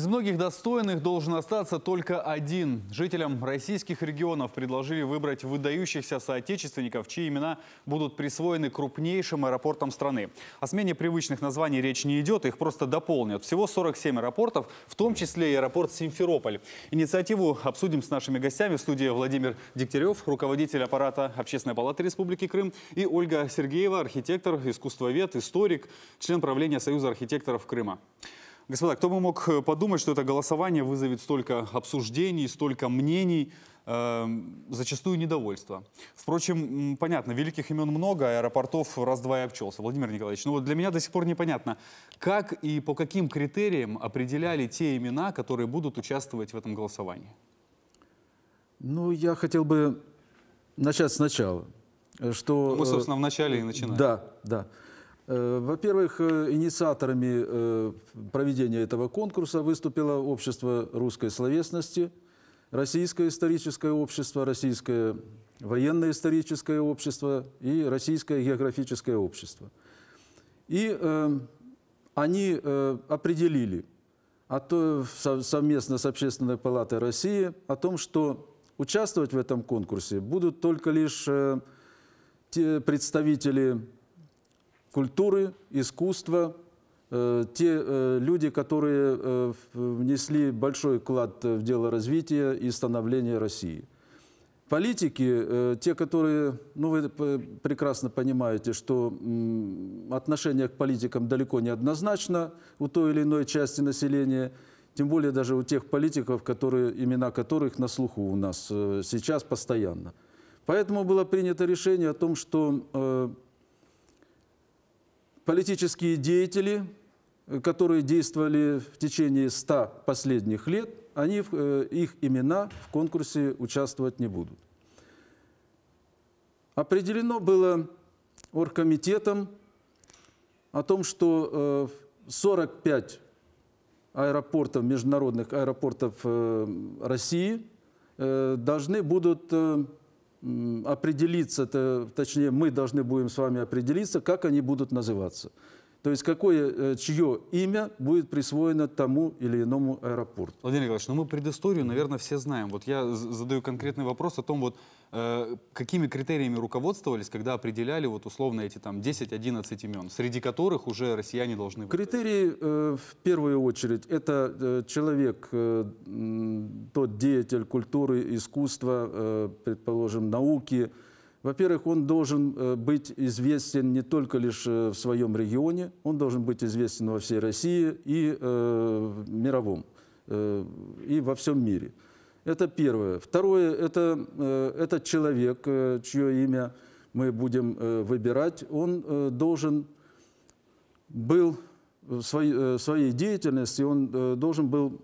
Из многих достойных должен остаться только один. Жителям российских регионов предложили выбрать выдающихся соотечественников, чьи имена будут присвоены крупнейшим аэропортам страны. О смене привычных названий речь не идет, их просто дополнят. Всего 47 аэропортов, в том числе и аэропорт Симферополь. Инициативу обсудим с нашими гостями в студии Владимир Дегтярев, руководитель аппарата Общественной палаты Республики Крым, и Ольга Сергеева, архитектор, искусствовед, историк, член правления Союза архитекторов Крыма. Господа, кто бы мог э, подумать, что это голосование вызовет столько обсуждений, столько мнений, э, зачастую недовольства. Впрочем, понятно, великих имен много, а аэропортов раз-два и обчелся. Владимир Николаевич, ну вот для меня до сих пор непонятно, как и по каким критериям определяли те имена, которые будут участвовать в этом голосовании? Ну, я хотел бы начать сначала. Э, что, ну, Мы, э, собственно, в начале и начинаем. Да, да. Э, во-первых, э, инициаторами э, проведения этого конкурса выступило Общество русской словесности, Российское историческое общество, Российское военное историческое общество и Российское географическое общество. И э, они э, определили а от, совместно с Общественной палатой России о том, что участвовать в этом конкурсе будут только лишь э, те представители культуры, искусства, э, те э, люди, которые э, внесли большой вклад в дело развития и становления России. Политики, те, которые, ну вы прекрасно понимаете, что отношение к политикам далеко не однозначно у той или иной части населения, тем более даже у тех политиков, которые, имена которых на слуху у нас сейчас постоянно. Поэтому было принято решение о том, что политические деятели, э, которые действовали в течение 100 последних лет, они, э, их имена в конкурсе участвовать не будут. Определено было оргкомитетом о том, что 45 э, аэропортов, международных аэропортов России должны будут определиться, точнее мы должны будем с вами определиться, как они будут называться. То есть какое, э, чье имя будет присвоено тому или иному аэропорту. Владимир Николаевич, ну мы предысторию, наверное, все знаем. Вот я задаю конкретный вопрос о том, вот э, какими критериями руководствовались, когда определяли вот условно эти там 10-11 имен, среди которых уже россияне должны быть. Критерии э, в первую очередь это э, человек, э, тот деятель культуры, искусства, э, предположим, науки, во-первых, он должен э, быть известен не только лишь э, в своем регионе, он должен быть известен во всей России и э, мировом, э, и во всем мире. Это первое. Второе, это э, этот человек, э, чье имя мы будем э, выбирать, он э, должен был в своей, э, своей деятельности, он э, должен был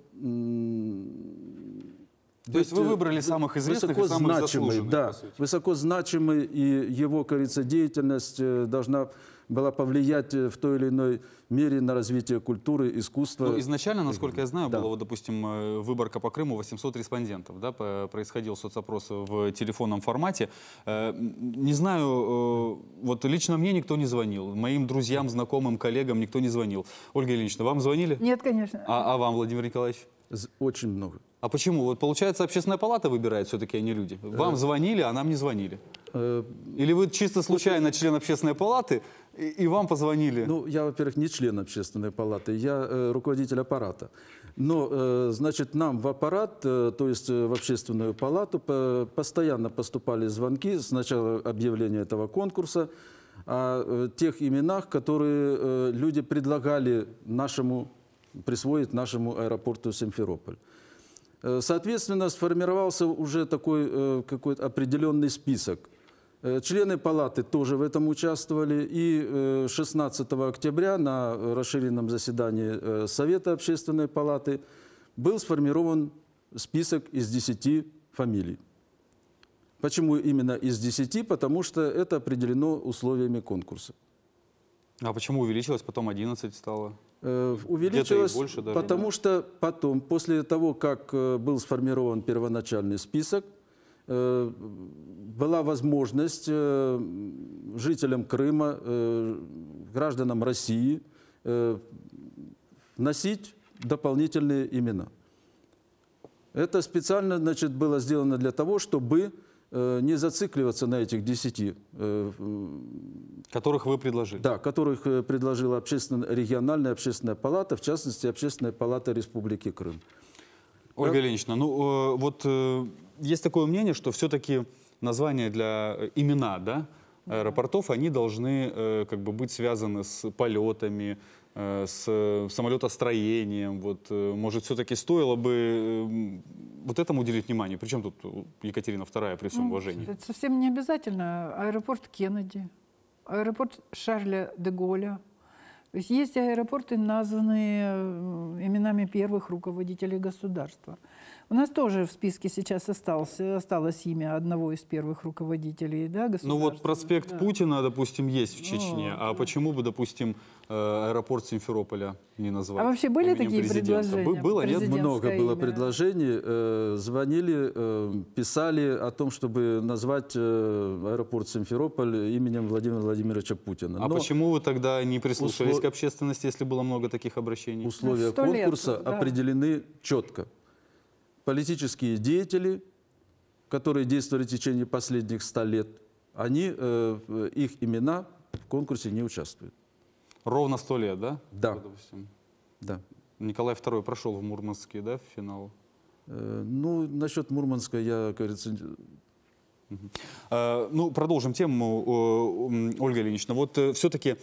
то, есть вы э, выбрали самых известных и самых заслуженных, да, высоко значимый, и его, кажется, деятельность э, должна была повлиять э, в той или иной мере на развитие культуры, искусства. Ну, изначально, насколько я знаю, да. была, вот, допустим, выборка по Крыму 800 респондентов, да, происходил соцопрос в телефонном формате. Не знаю, вот лично мне никто не звонил, моим друзьям, знакомым, коллегам никто не звонил. Ольга Ильинична, вам звонили? Нет, конечно. А, а вам, Владимир Николаевич? Очень много. А почему? Вот получается, общественная палата выбирает все-таки, а не люди. Вам э. звонили, а нам не звонили. Э. Или вы чисто случайно член общественной палаты, и, и вам позвонили? Ну, я, во-первых, не член общественной палаты, я э, руководитель аппарата. Но, э, значит, нам в аппарат, э, то есть э, в общественную палату, по постоянно поступали звонки с начала объявления этого конкурса о э, тех именах, которые э, люди предлагали нашему, присвоить нашему аэропорту Симферополь. Э, соответственно, сформировался уже такой э, какой-то определенный список. Э, члены палаты тоже в этом участвовали. И 16 октября на расширенном заседании Совета общественной палаты был сформирован список из 10 фамилий. Почему именно из 10? Потому что это определено условиями конкурса. А почему увеличилось, потом 11 стало? Э, увеличилось, больше даже, потому да. что потом, после того, как э, был сформирован первоначальный список, э, была возможность жителям Крыма, гражданам России носить дополнительные имена. Это специально значит, было сделано для того, чтобы не зацикливаться на этих десяти которых вы предложили? Да, которых э, предложила общественная, региональная общественная палата, в частности, общественная палата Республики Крым. Ольга да? Э, Ильинична, ну э, вот есть такое мнение, что все-таки названия для имена, да, аэропортов, они должны как бы быть связаны с полетами, с самолетостроением. Вот, может, все-таки стоило бы эм, вот этому уделить внимание? Причем тут Екатерина II при всем ну, уважении? Это совсем не обязательно. Аэропорт Кеннеди аэропорт Шарля де Голля. То есть есть аэропорты, названные э, именами первых руководителей государства. У нас тоже в списке сейчас остался, осталось имя одного из первых руководителей да, Ну вот проспект да. Путина, допустим, есть в ну, Чечне. Ну, а да. почему бы, допустим, э, аэропорт Симферополя не назвать? А вообще были такие президента? предложения? Было, нет? Много имя. было предложений. Э, звонили, э, писали о том, чтобы назвать аэропорт Симферополь именем Владимира Владимировича Путина. А Но почему вы тогда не прислушались услов... к общественности, если было много таких обращений? Условия ну, конкурса лет, да. определены четко политические деятели, которые действовали в течение последних ста лет, они, э, их имена в конкурсе не участвуют. Ровно сто лет, да? Да. допустим. да. Николай II прошел в Мурманске, да, в финал? Э, ну, насчет Мурманска я, как говорится, э, ну, продолжим тему, э, Ольга Ильинична. Вот э, все-таки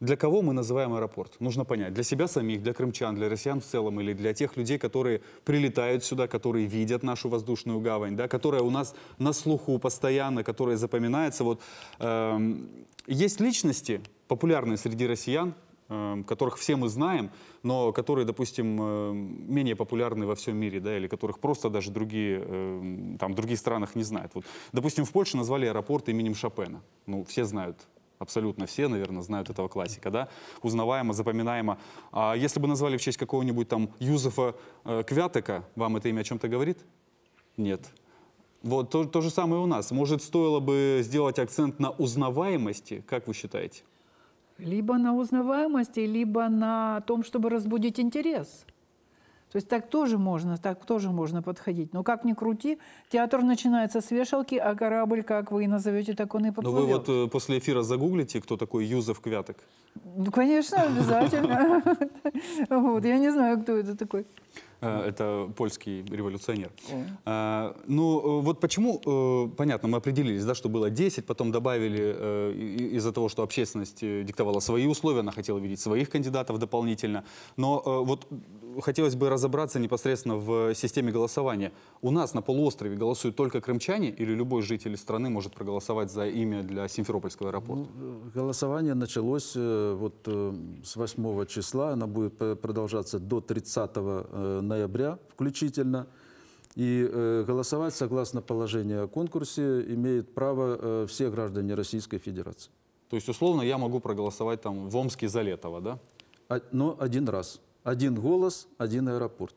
для кого мы называем аэропорт? Нужно понять, для себя самих, для крымчан, для россиян в целом, или для тех людей, которые прилетают сюда, которые видят нашу воздушную гавань, да, которая у нас на слуху постоянно, которая запоминается. Вот, э, есть личности, популярные среди россиян, э, которых все мы знаем, но которые, допустим, э, менее популярны во всем мире, да, или которых просто даже другие, э, там, в других странах не знают. Вот, допустим, в Польше назвали аэропорт именем Шопена. Ну, все знают абсолютно все, наверное, знают этого классика, да, узнаваемо, запоминаемо. А если бы назвали в честь какого-нибудь там Юзефа э, Квятека, вам это имя о чем-то говорит? Нет. Вот то, то же самое у нас. Может, стоило бы сделать акцент на узнаваемости, как вы считаете? Либо на узнаваемости, либо на том, чтобы разбудить интерес. То есть так тоже можно, так тоже можно подходить. Но как ни крути, театр начинается с вешалки, а корабль, как вы и назовете, так он и подплывет. Но вы вот э, после эфира загуглите, кто такой Юзеф Квяток? Ну, конечно, обязательно. Вот, я не знаю, кто это такой. Э, это польский революционер. Э, ну, вот почему, понятно, мы определились, да, что было 10, потом добавили из-за того, что общественность диктовала свои условия, она хотела видеть своих кандидатов дополнительно. Но вот хотелось бы разобраться непосредственно в системе голосования. У нас на полуострове голосуют только крымчане или любой житель страны может проголосовать за имя для Симферопольского аэропорта? Ну, э, голосование началось э, вот э, с 8 числа, оно будет продолжаться до 30 ноября включительно. И голосовать, согласно положению о конкурсе, имеют право все граждане Российской Федерации. То есть, условно, я могу проголосовать там в Омске за Летова, да? А, но один раз один голос, один аэропорт.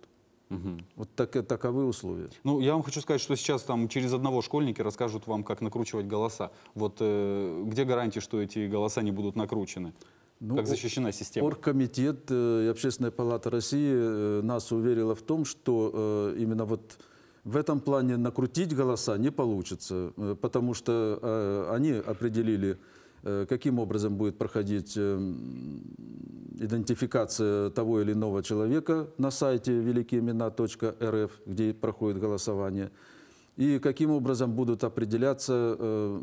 Угу. Вот так, таковы условия. Ну, я вам хочу сказать, что сейчас там через одного школьники расскажут вам, как накручивать голоса. Вот э, где гарантии, что эти голоса не будут накручены? Ну, как защищена система? Оргкомитет э, и Общественная палата России э, нас уверила в том, что э, именно вот в этом плане накрутить голоса не получится, потому что они определили Э, каким образом будет проходить эм, идентификация того или иного человека на сайте великиимена.рф, где проходит голосование, и каким образом будут определяться э,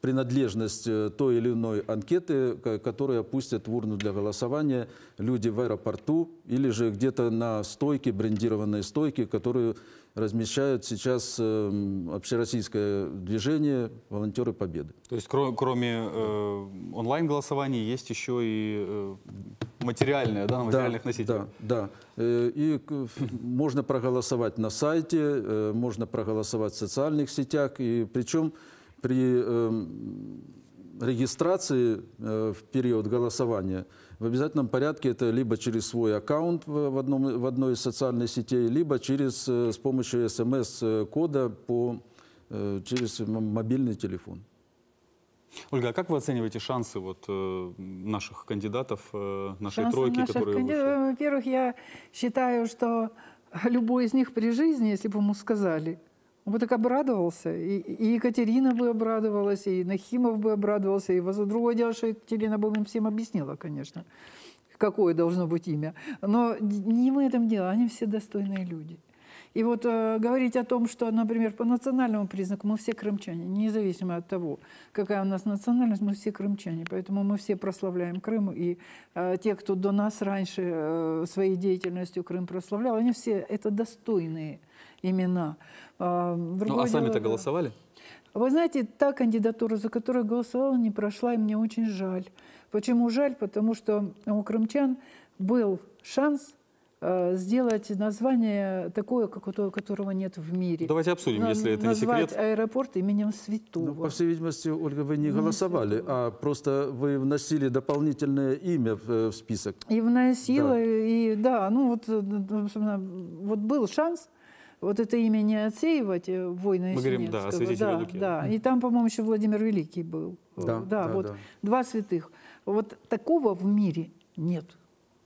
принадлежность э, той или иной анкеты, которые опустят в урну для голосования люди в аэропорту или же где-то на стойке, брендированной стойке, которую размещают сейчас э, общероссийское движение «Волонтеры Победы». То есть кроме, кроме э, онлайн-голосования есть еще и э, материальное, да, на материальных да, носителях? Да, да. Э, и можно проголосовать на сайте, э, можно проголосовать в социальных сетях. И причем при эм, регистрации э, в период голосования в обязательном порядке это либо через свой аккаунт в, одном, в одной из социальных сетей, либо через, э, с помощью смс-кода э, по, через мобильный телефон. Ольга, а как вы оцениваете шансы вот, наших кандидатов, нашей шансы тройки, наших которые канди... вышли? Во-первых, я считаю, что любой из них при жизни, если бы ему сказали – он бы так обрадовался. И, и Екатерина бы обрадовалась, и Нахимов бы обрадовался. И другое дело, что Екатерина бы им всем объяснила, конечно, какое должно быть имя. Но не в этом дело, они все достойные люди. И вот э, говорить о том, что, например, по национальному признаку мы все крымчане, независимо от того, какая у нас национальность, мы все крымчане. Поэтому мы все прославляем Крым. И э, те, кто до нас раньше э, своей деятельностью Крым прославлял, они все это достойные имена. Э, ну, а сами-то дело... голосовали? Вы знаете, та кандидатура, за которую голосовала, не прошла, и мне очень жаль. Почему жаль? Потому что у крымчан был шанс Э, сделать название такое, которого нет в мире. Давайте обсудим, На, если это не секрет. Назвать аэропорт именем Святого. Ну, по всей видимости, Ольга, вы не именем голосовали, Святого. а просто вы вносили дополнительное имя в, э, в список. И вносила, да. и да, ну вот, э, вот был шанс вот это имя не отсеивать, войны Мы говорим, да, о да, Луке. да. И там, по-моему, еще Владимир Великий был. Да, да, да вот да. два святых. Вот такого в мире нет.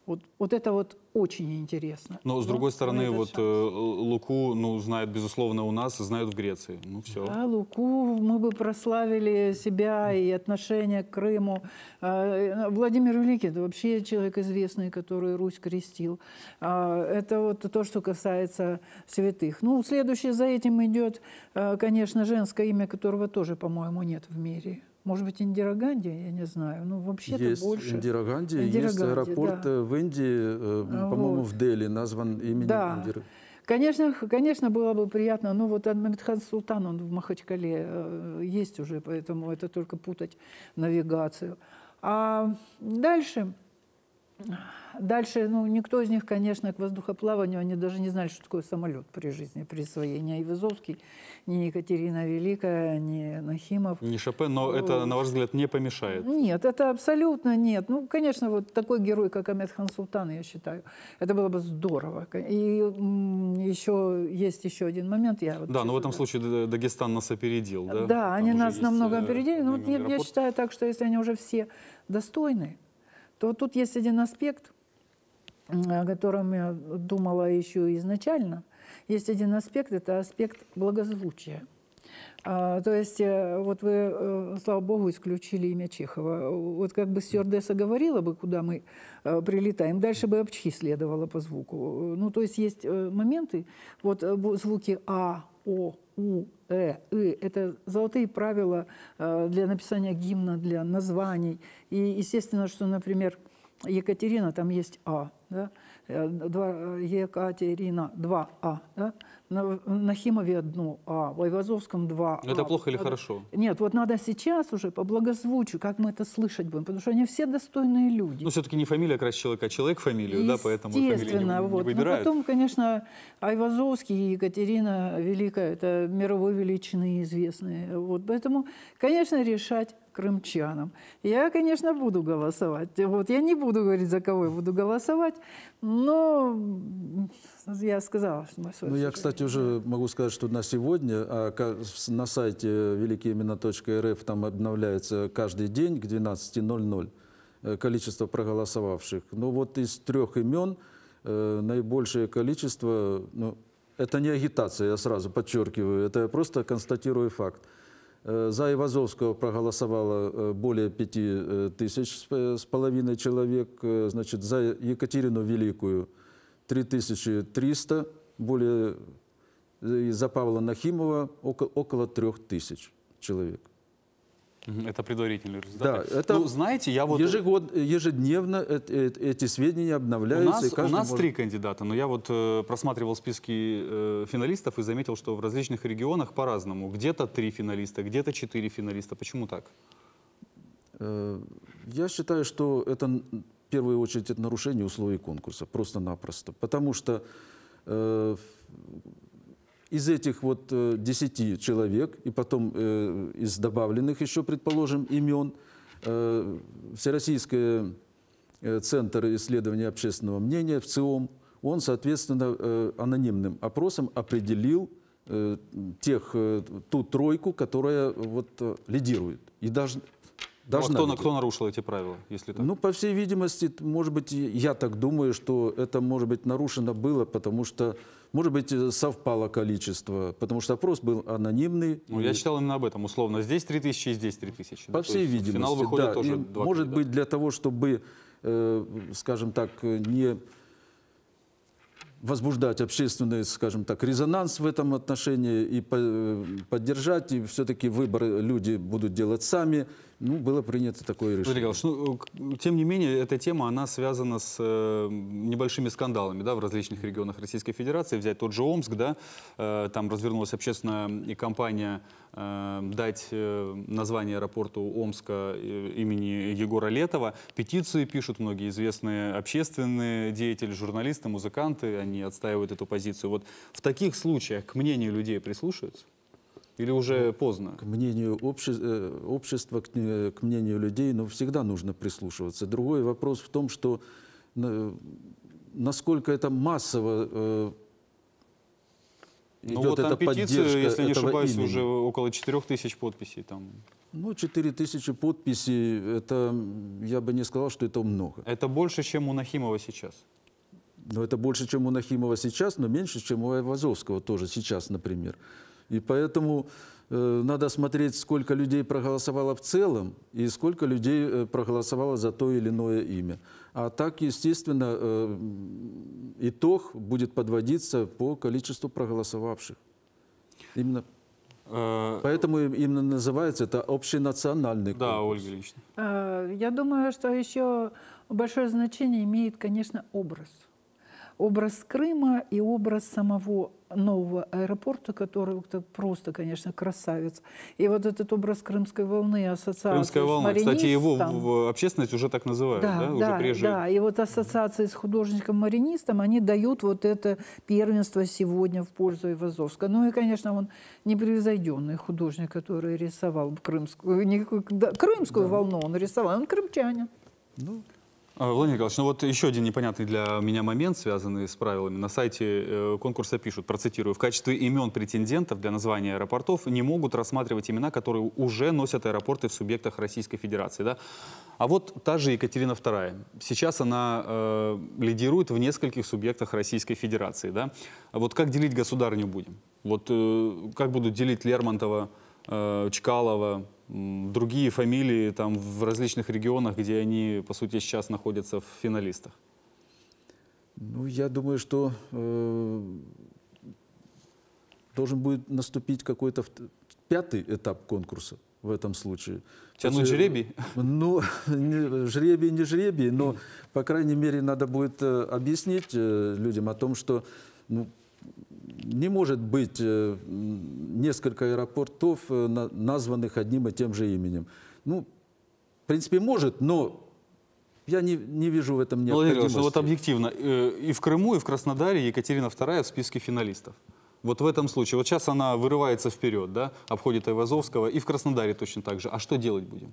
Вот, вот это вот очень интересно. Но, с ну, другой вот, стороны, вот шанс. Э, Луку, ну, знают, безусловно, у нас, знают в Греции. Ну, все. Да, Луку мы бы прославили себя и отношение к Крыму. А, э, Владимир Великий – это вообще человек известный, который Русь крестил. А, это вот то, что касается святых. Ну, следующее за этим идет, э, конечно, женское имя, которого тоже, по-моему, нет в мире. Может быть, Индира Ганди, я не знаю. Ну, вообще-то есть больше. Индира Ганди, Индира есть Ганди, аэропорт да. Э, в Индии, э, по-моему, в Дели назван именем да. Индиры. Конечно, конечно, было бы приятно, но вот Мамедхан Султан, он в Махачкале э, есть уже, поэтому это только путать навигацию. А дальше Дальше, ну, никто из них, конечно, к воздухоплаванию, они даже не знали, что такое самолет при жизни, при освоении. Айвазовский, ни Екатерина Великая, ни Нахимов. Не Шопен, но это, на ваш взгляд, не помешает? Нет, это абсолютно нет. Ну, конечно, вот такой герой, как Амет Хан Султан, я считаю, это было бы здорово. И еще есть еще один момент. Я вот да, но в этом случае Дагестан нас опередил, да? Да, Там они нас намного э, опередили. Но ну, вот я, я считаю так, что если они уже все достойны, то вот тут есть один аспект, о котором я думала еще изначально. Есть один аспект, это аспект благозвучия. А, то есть, э, вот вы, э, слава богу, исключили имя Чехова. Вот как бы Сьердеса говорила бы, куда мы э, прилетаем, дальше бы обчхи следовало по звуку. Ну, то есть есть моменты, вот звуки А, О, у, Э, И. Это золотые правила э, для написания гимна, для названий. И естественно, что, например, Екатерина, там есть А. Да? 2, Е, Катя, 2А. А, да? На, на Химове одно А, в Айвазовском 2 А. Это ну, плохо или хорошо? Нет, вот надо сейчас уже по благозвучию, как мы это слышать будем, потому что они все достойные люди. Ну, все-таки не фамилия как человека, а человек фамилию, да, поэтому фамилию не, вот. не ну, выбирают. Но потом, конечно, Айвазовский и Екатерина Великая, это мировой величины известные. Вот, поэтому, конечно, решать крымчанам. Я, конечно, буду голосовать. Вот, я не буду говорить, за кого я буду голосовать, но я сказала, что мы Ну, я, кстати, уже могу сказать, что на сегодня а, на сайте великиимена.рф там обновляется каждый день к 12.00 э, количество проголосовавших. Но ну, вот из трех имен э, наибольшее количество, ну, это не агитация, я сразу подчеркиваю, это я просто констатирую факт. Э, за Ивазовского проголосовало э, более пяти э, тысяч с половиной человек. Значит, за Екатерину Великую 3300, более, и за Павла Нахимова около, трех тысяч человек. Это предварительный результат. Да, ну, это ну, знаете, я вот... Ежегод, ежедневно э, э, эти сведения обновляются. У нас, у нас может... три кандидата, но я вот э, просматривал списки финалистов и заметил, что в различных регионах по-разному. Где-то три финалиста, где-то четыре финалиста. Почему так? Я считаю, что это в первую очередь это нарушение условий конкурса, просто-напросто. Потому что из этих вот э, десяти человек, и потом э, из добавленных еще, предположим, имен, э, Всероссийский Центр исследования общественного мнения, ВЦИОМ, он, соответственно, анонимным опросом определил тех, ту тройку, которая вот лидирует. И даже Должна ну, а кто, быть. кто нарушил эти правила, если так? Ну, по всей видимости, может быть, я так думаю, что это, может быть, нарушено было, потому что, может быть, э, совпало количество, потому что опрос был анонимный. Ну, и... я читал именно об этом, условно, здесь 3000 и здесь 3000. По да? всей видимости, финал выходит да. Тоже два может кандидата. быть, для того, чтобы, э, скажем так, не возбуждать общественный, скажем так, резонанс в этом отношении и э, поддержать, и все-таки выборы люди будут делать сами ну, было принято такое решение. Игорь ну, э, тем не менее, эта тема, она связана с э, небольшими скандалами да, в различных регионах Российской Федерации. Взять тот же Омск, да, э, там развернулась общественная и компания э, дать э, название аэропорту Омска э, имени Егора Летова. Петиции пишут многие известные общественные деятели, журналисты, музыканты. Они отстаивают эту позицию. Вот в таких случаях к мнению людей прислушиваются? Или уже ну, поздно? К мнению обще... Э, общества, к... Э, к мнению людей, но ну, всегда нужно прислушиваться. Другой вопрос в том, что э, насколько это массово э, идет ну, вот эта поддержка если не ошибаюсь, имени. уже около 4 тысяч подписей там. Ну, 4 тысячи подписей, это, я бы не сказал, что это много. Это больше, чем у Нахимова сейчас? Но ну, это больше, чем у Нахимова сейчас, но меньше, чем у Айвазовского тоже сейчас, например. И поэтому э, надо смотреть, сколько людей проголосовало в целом и сколько людей э, проголосовало за то или иное имя. А так, естественно, э, итог будет подводиться по количеству проголосовавших. Именно э, Поэтому именно называется это общенациональный конкурс. Да, Ольга Ильична. Э, я думаю, что еще большое значение имеет, конечно, образ. Образ Крыма и образ самого нового аэропорта, который просто, конечно, красавец. И вот этот образ крымской волны, ассоциация Крымская волна, с кстати, его в общественность уже так называют, да, да? да уже приезжие. Да, и вот ассоциации с художником-маринистом, они дают вот это первенство сегодня в пользу Ивазовска. Ну и, конечно, он непревзойденный художник, который рисовал крымскую, не, да, крымскую да. волну, он рисовал, он крымчанин. Ну, а, Владимир Николаевич, ну вот еще один непонятный для меня момент, связанный с правилами. На сайте э, конкурса пишут, процитирую, в качестве имен претендентов для названия аэропортов не могут рассматривать имена, которые уже носят аэропорты в субъектах Российской Федерации. Да? А вот та же Екатерина II. Сейчас она э, лидирует в нескольких субъектах Российской Федерации. Да? А вот как делить государню будем? Вот э, как будут делить Лермонтова, э, Чкалова, другие фамилии там в различных регионах, где они, по сути, сейчас находятся в финалистах? Ну, я думаю, что э, должен будет наступить какой-то пятый этап конкурса в этом случае. Тянуть жребий? Ну, не, жребий, не жребий, но, по крайней мере, надо будет э, объяснить э, людям о том, что ну, не может быть э, несколько аэропортов, э, названных одним и тем же именем. Ну, в принципе, может, но я не, не вижу в этом ну необходимости. вот объективно, э, и в Крыму, и в Краснодаре Екатерина II в списке финалистов. Вот в этом случае, вот сейчас она вырывается вперед, да, обходит Айвазовского, и в Краснодаре точно так же. А что делать будем?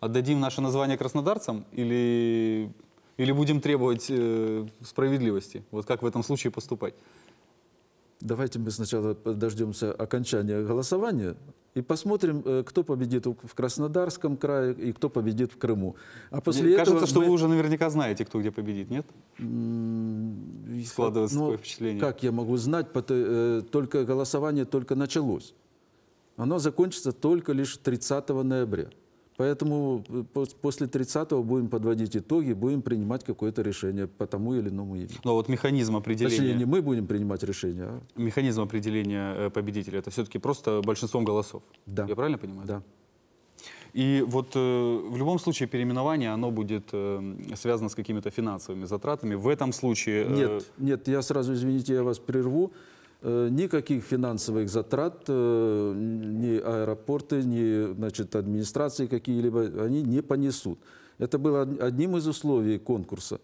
Отдадим наше название краснодарцам или, или будем требовать э, справедливости? Вот как в этом случае поступать? Давайте мы сначала дождемся окончания голосования и посмотрим, э, кто победит в Краснодарском крае и кто победит в Крыму. А после Мне этого кажется, что мы... вы уже наверняка знаете, кто где победит, нет? Складывается Но ну, такое впечатление. Как я могу знать? Э, только голосование только началось. Оно закончится только лишь 30 ноября. Поэтому э, после 30-го будем подводить итоги, будем принимать какое-то решение по тому или иному явлению. Но вот механизм определения... Точнее, не мы будем принимать решение, а... Механизм определения э, победителя – это все-таки просто большинством голосов. Да. Я правильно понимаю? Да. И вот э, в любом случае переименование, оно будет э, связано с какими-то финансовыми затратами. В этом случае... Э... Нет, нет, я сразу, извините, я вас прерву. Э, никаких финансовых затрат э, ни аэропорты, ни значит, администрации какие-либо, они не понесут. Это было одним из условий конкурса.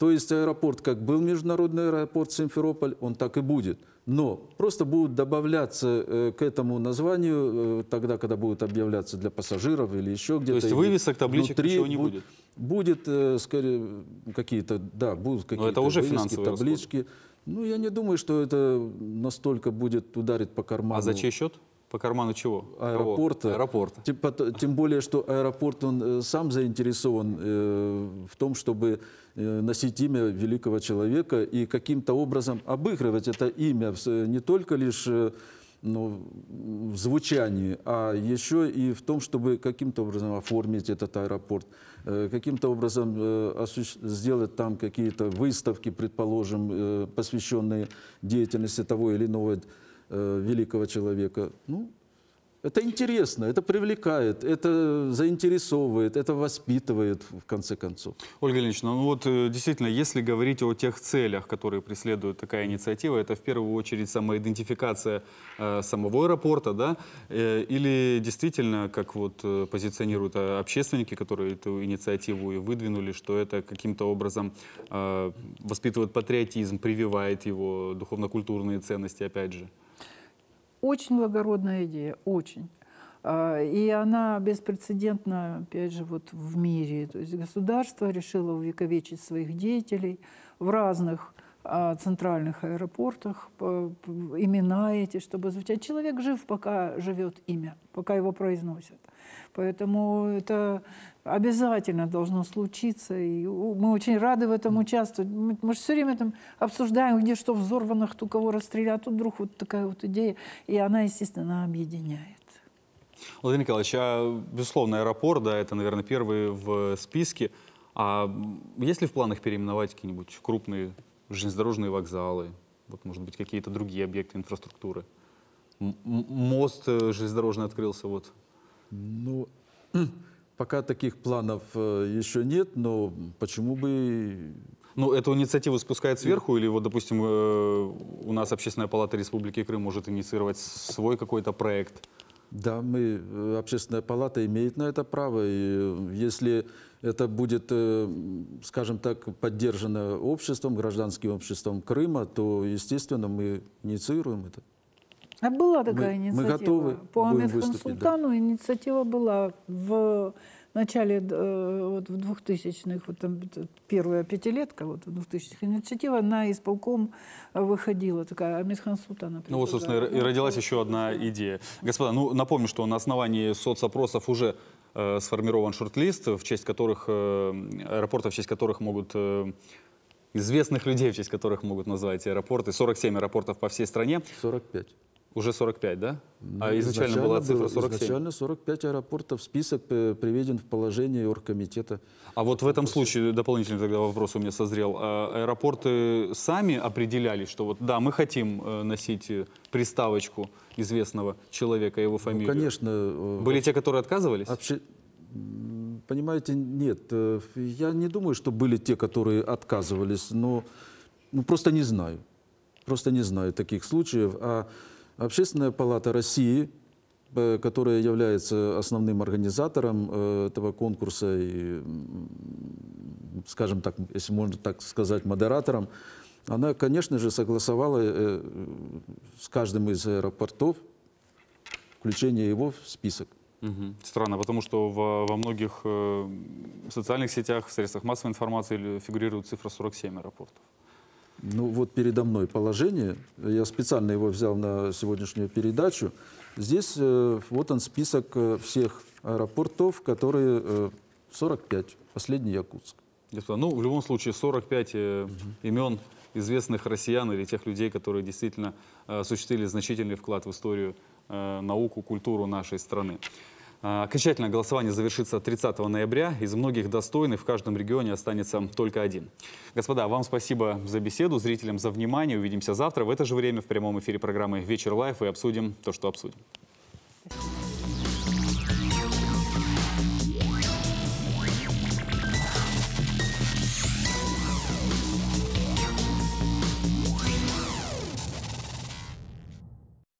То есть аэропорт, как был международный аэропорт Симферополь, он так и будет. Но просто будут добавляться э, к этому названию, тогда, когда будут объявляться для пассажиров или еще где-то. То есть вывесок, табличек внутри ничего не будет? Будет, скорее, какие-то, да, будут какие-то вывески, таблички. Расходы. Ну, я не думаю, что это настолько будет ударить по карману. А за чей счет? По карману чего? Аэропорта. Аэропорта. Тем, тем более, что аэропорт он э, сам заинтересован э, в том, чтобы э, носить имя великого человека и каким-то образом обыгрывать это имя не только лишь э, ну, в звучании, а еще и в том, чтобы каким-то образом оформить этот аэропорт. Э, каким-то образом э, сделать там какие-то выставки, предположим, э, посвященные деятельности того или иного великого человека. Ну, это интересно, это привлекает, это заинтересовывает, это воспитывает, в конце концов. Ольга Ильинична, ну вот э, действительно, если говорить о тех целях, которые преследует такая инициатива, это в первую очередь самоидентификация э, самого аэропорта, да, э, или действительно, как вот э, позиционируют э, общественники, которые эту инициативу и выдвинули, что это каким-то образом э, воспитывает патриотизм, прививает его духовно-культурные ценности, опять же очень благородная идея, очень. А, и она беспрецедентна, опять же, вот в мире. То есть государство решило увековечить своих деятелей в разных а, центральных аэропортах, имена эти, чтобы звучать. А человек жив, пока живет имя, пока его произносят. Поэтому это обязательно должно случиться. И мы очень рады в этом участвовать. Мы, мы же все время там обсуждаем, где что взорвано, кто кого расстрелял. А тут вдруг вот такая вот идея. И она, естественно, объединяет. Владимир Николаевич, а, безусловно, аэропорт, да, это, наверное, первый в списке. А есть ли в планах переименовать какие-нибудь крупные железнодорожные вокзалы? Вот, может быть, какие-то другие объекты инфраструктуры? М мост э, железнодорожный открылся, вот. Ну, Пока таких планов э, еще нет, но почему бы... Ну, эту инициативу спускает сверху, или вот, допустим, э, у нас Общественная палата Республики Крым может инициировать свой какой-то проект? Да, мы, э, общественная палата имеет на это право, и если это будет, скажем так, поддержано обществом, гражданским обществом Крыма, то, естественно, мы инициируем это. А была такая мы, инициатива. Мы готовы По Амедхансултану да. инициатива была в начале э, вот, в 2000-х, вот там первая пятилетка вот, в 2000-х, инициатива на исполком выходила, такая Амитхан Султана. Ну вот, собственно, и родилась еще одна идея. Господа, ну напомню, что на основании соцопросов уже э, сформирован шорт-лист, в честь которых, э, аэропортов, в честь которых могут э, известных людей, в честь которых могут назвать аэропорты. 47 аэропортов по всей стране. 45. Уже 45, да? Ну, а изначально, изначально была цифра 47? Изначально 45 аэропортов. Список э, приведен в положение оргкомитета. А вот в этом случае дополнительный тогда вопрос у меня созрел. А аэропорты сами определяли, что вот да, мы хотим э, носить э, приставочку известного человека, его ну, фамилию? Ну, конечно. Были те, которые отказывались? Обще... Понимаете, нет. Я не думаю, что были те, которые отказывались, но ну, просто не знаю. Просто не знаю таких случаев. А Общественная палата России, э, которая является основным организатором э, этого конкурса и, скажем так, если можно так сказать, модератором, она, конечно же, согласовала э, с каждым из аэропортов включение его в список. Странно, потому что во, во многих э, социальных сетях, в средствах массовой информации фигурирует цифра 47 аэропортов. Ну вот передо мной положение, я специально его взял на сегодняшнюю передачу. Здесь э, вот он список э, всех аэропортов, которые э, 45, последний Якутск. Господа, ну в любом случае 45 э, угу. имен известных россиян или тех людей, которые действительно э, осуществили значительный вклад в историю, э, науку, культуру нашей страны. А, окончательное голосование завершится 30 ноября. Из многих достойных в каждом регионе останется только один. Господа, вам спасибо за беседу, зрителям за внимание. Увидимся завтра в это же время в прямом эфире программы «Вечер лайф» и обсудим то, что обсудим. Спасибо.